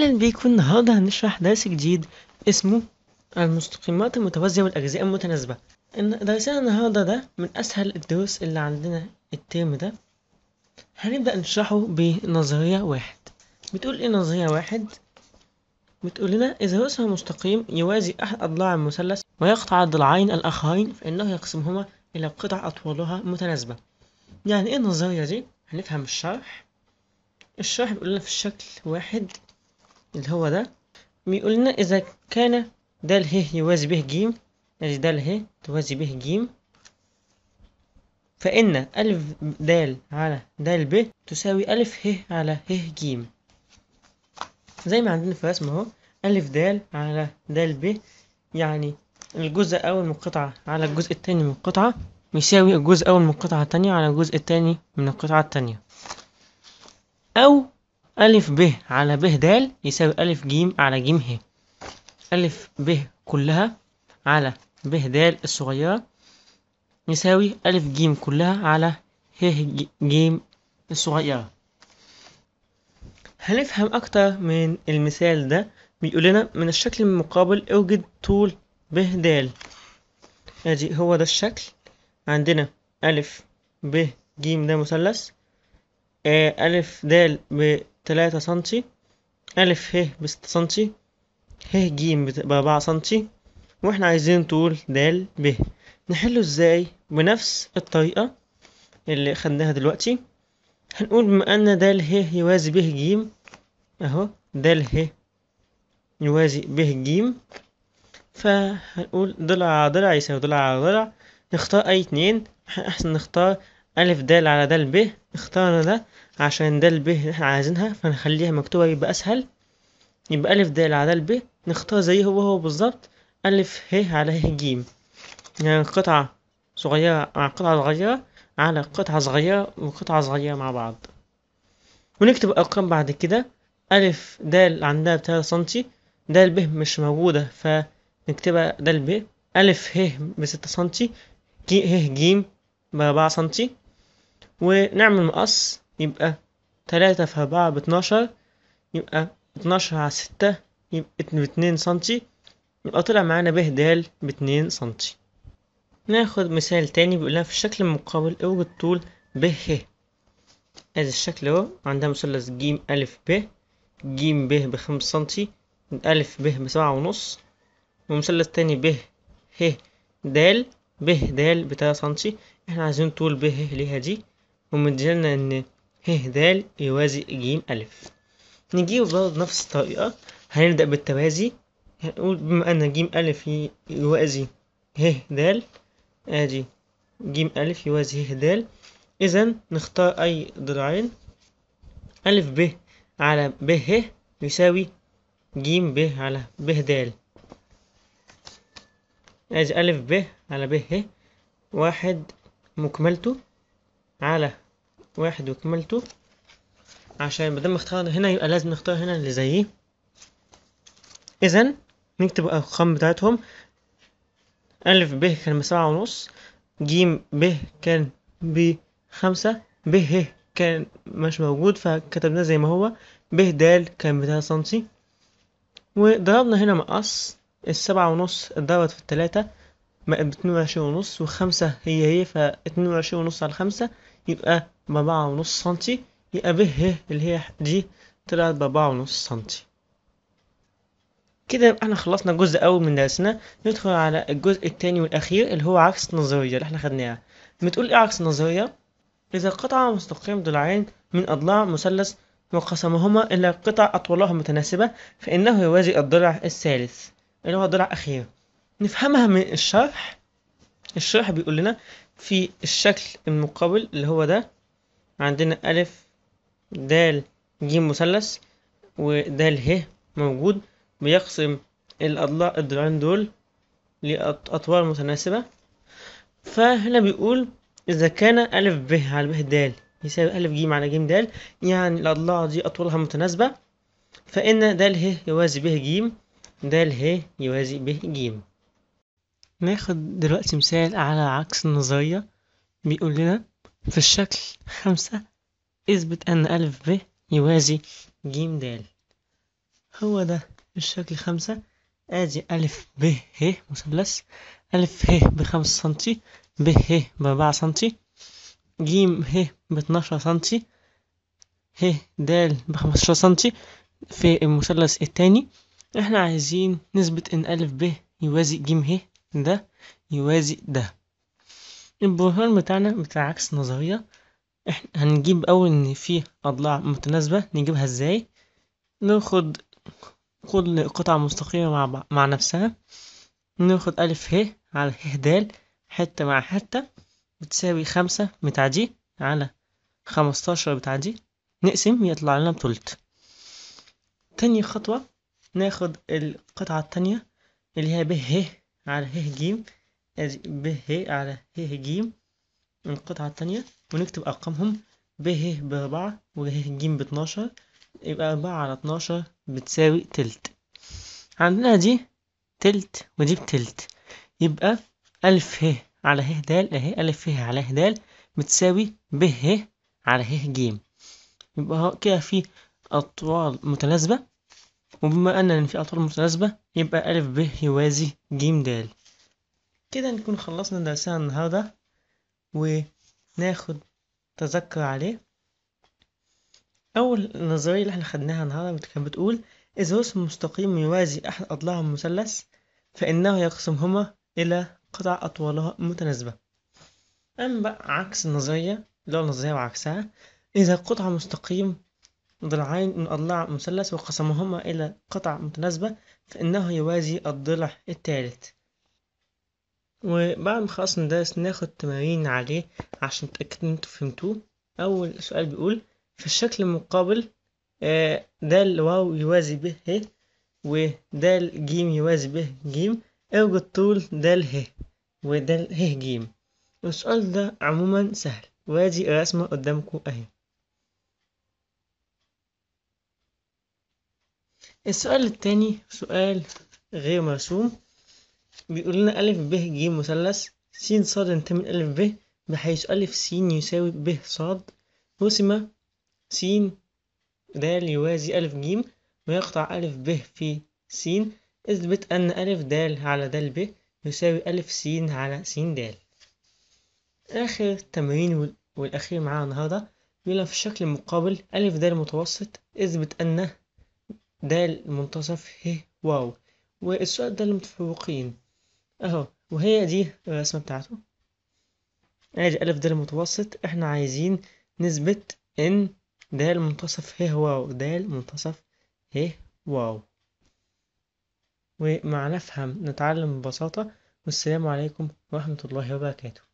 اهلا بيكم النهارده هنشرح درس جديد اسمه المستقيمات المتوازيه والاجزاء المتناسبه ان درسنا النهارده ده من اسهل الدروس اللي عندنا الترم ده هنبدا نشرحه بنظريه واحد بتقول ايه نظريه واحد بتقول لنا اذا رسم مستقيم يوازي احد اضلاع المثلث ويقطع الضلعين الاخرين فانه يقسمهما الى قطع اطوالها متناسبه يعني ايه النظريه دي هنفهم الشرح الشرح بيقول لنا في الشكل واحد اللي هو ده بيقول لنا إذا كان د ه يوازي به ج يعني د ه توازي به ج فإن ألف د على د ب تساوي ألف ه على ه ج زي ما عندنا في الرسم أهو ألف د على د ب يعني الجزء الأول من القطعة على الجزء التاني من القطعة يساوي الجزء الأول من القطعة التانية على الجزء التاني من القطعة التانية أو ألف ب على ب د يساوي ألف ج على ج ه ألف ب كلها على ب د الصغيرة يساوي ألف ج كلها على ه ج الصغيرة هنفهم أكتر من المثال ده بيقول لنا من الشكل المقابل اوجد طول ب د ادي هو ده الشكل عندنا ألف ب ج ده مثلث آه، ألف د تلاتة سنتي ألف ه بستة سنتي ه ج بأربعة سنتي واحنا عايزين طول د ب نحله ازاي بنفس الطريقة اللي خدناها دلوقتي هنقول بما أن د ه يوازي ب ج أهو د ه يوازي ب ج فهنقول ضلع على ضلع يساوي ضلع على ضلع نختار أي اتنين أحسن نختار ألف د على د ب اختارنا ده عشان دال ب احنا عايزينها فنخليها مكتوبة يبقى أسهل يبقى ألف د على دال ب نختار زيه هو هو بالظبط ألف ه على ه ج يعني قطعة صغيرة على قطعة صغيرة على قطعة صغيرة وقطعة صغيرة مع بعض ونكتب أرقام بعد كده ألف د عندها بتلاتة سنتي د ب مش موجودة فنكتبها د ب ألف ه بستة سنتي ه ج بأربعة سنتي ونعمل مقص يبقى تلاتة في أربعة باتناشر يبقى اتناشر على ستة يبقى باتنين سنتي يبقى طلع معانا ب د باتنين سنتي ناخد مثال تاني بيقولنا في الشكل المقابل اوجد طول ب ه هذا الشكل اهو عندها مثلث ج أ ب ج ب بخمس سنتي أ ب بسبعة ونص ومثلث تاني ب ه د ب د بتلاتة سنتي احنا عايزين طول ب ه ليها دي ومديلنا ان ه د يوازي ج أ نجيب برضه نفس الطريقة هنبدأ بالتوازي هنقول بما أن ج أ يوازي ه د آدي آه، ج أ يوازي ه د إذا نختار أي ضلعين أ ب على ب ه يساوي ج ب على ب د ادي أ ب على ب ه واحد مكملته على واحد وكملته عشان بدل ما اختار هنا يبقى لازم نختار هنا اللي زيه اذا نكتب الارقام بتاعتهم ا ب كان بسبعة ونص ج ب كان بخمسة ب ه كان مش موجود فكتبناه زي ما هو ب د كان بتلاتة سنتي وضربنا هنا مقص السبعة ونص اتضربت في التلاتة بقت باتنين وعشرين ونص وخمسة هي هي فاتنين وعشرين ونص على خمسة يبقى بأربعة ونص سنتي يبقى ه اللي هي دي طلعت بأربعة ونص سنتي كده يبقى احنا خلصنا الجزء الاول من درسنا ندخل على الجزء الثاني والاخير اللي هو عكس النظريه اللي احنا خدناها بتقول ايه عكس النظريه اذا قطع مستقيم ضلعين من اضلاع مثلث وقسمهما الى قطع اطوالها متناسبه فانه يوازي الضلع الثالث اللي هو الضلع الاخير نفهمها من الشرح الشرح بيقول لنا في الشكل المقابل اللي هو ده عندنا ألف د ج مثلث وده ه موجود بيقسم الأضلاع الضلعين دول لأطوال متناسبة فهنا بيقول إذا كان ألف ب على ب د يساوي ألف ج على ج د يعني الأضلاع دي أطوالها متناسبة فإن د ه يوازي ب ج د ه يوازي ب ج ناخد دلوقتي مثال على عكس النظرية بيقول لنا في الشكل خمسة اثبت أن ألف ب يوازي ج د هو ده الشكل خمسة ادي ألف ب ه مثلث ألف ه بخمسة سنتي ب ه بأربعة سنتي ج ه باتناشر سنتي ه د بخمستاشر سنتي في المثلث التاني احنا عايزين نثبت ان ألف ب يوازي ج ه ده يوازي ده البرهان بتاعنا بتاع عكس نظرية احنا هنجيب أول إن في أضلاع متناسبة نجيبها إزاي ناخد كل قطعة مستقيمة مع, بع... مع نفسها ناخد ألف ه على ه د حتة مع حتة بتساوي خمسة بتاع دي على خمستاشر بتاع دي نقسم يطلع لنا بتلت تاني خطوة ناخد القطعة التانية اللي هي ب ه على ه ج ادي ب ه على ه ج من القطعة التانية ونكتب أرقامهم ب ه بأربعة ه ج باتناشر يبقى أربعة على اتناشر بتساوي تلت عندنا دي تلت ودي بتلت يبقى ألف ه على ه د أهي ألف ه على ه د بتساوي ب ه على ه ج يبقى كده في أطوال متناسبة وبما أن في أطوال متناسبة يبقى أ ب يوازي ج د كده نكون خلصنا درسنا النهاردة وناخد تذكر عليه أول نظرية اللي احنا خدناها النهاردة كانت بتقول إذا رسم مستقيم يوازي أحد أضلاع المثلث فإنه يقسمهما إلى قطع أطوالها متناسبة أما بقى عكس النظرية اللي هو النظرية وعكسها إذا قطع مستقيم ضلعين من أضلاع مثلث وقسمهما إلى قطع متناسبة فإنه يوازي الضلع الثالث وبعد ما خلصنا الدرس ناخد تمارين عليه عشان نتأكد ان انتوا فهمتوه أول سؤال بيقول في الشكل المقابل آه الواو واو يوازي به ه ودال جيم يوازي به جيم ارجو طول دال ه ودال ه جيم السؤال ده عموما سهل وادي الرسمة قدامكم اهي السؤال التاني سؤال غير مرسوم بيقول لنا ألف ب ج مثلث س ص ينتمي أ ب بحيث ألف س يساوي ب ص رسم س د يوازي ألف ج ويقطع ألف ب في س اثبت أن ألف د على د ب يساوي ألف س على س د آخر تمرين والأخير معانا النهاردة يقول في الشكل المقابل ألف د متوسط اثبت أن د منتصف ه واو والسؤال ده للمتفوقين اهو وهي دي الرسمة بتاعته ادي ألف ده المتوسط احنا عايزين نثبت ان د منتصف ه واو د منتصف ه واو ومع نفهم نتعلم ببساطة والسلام عليكم ورحمة الله وبركاته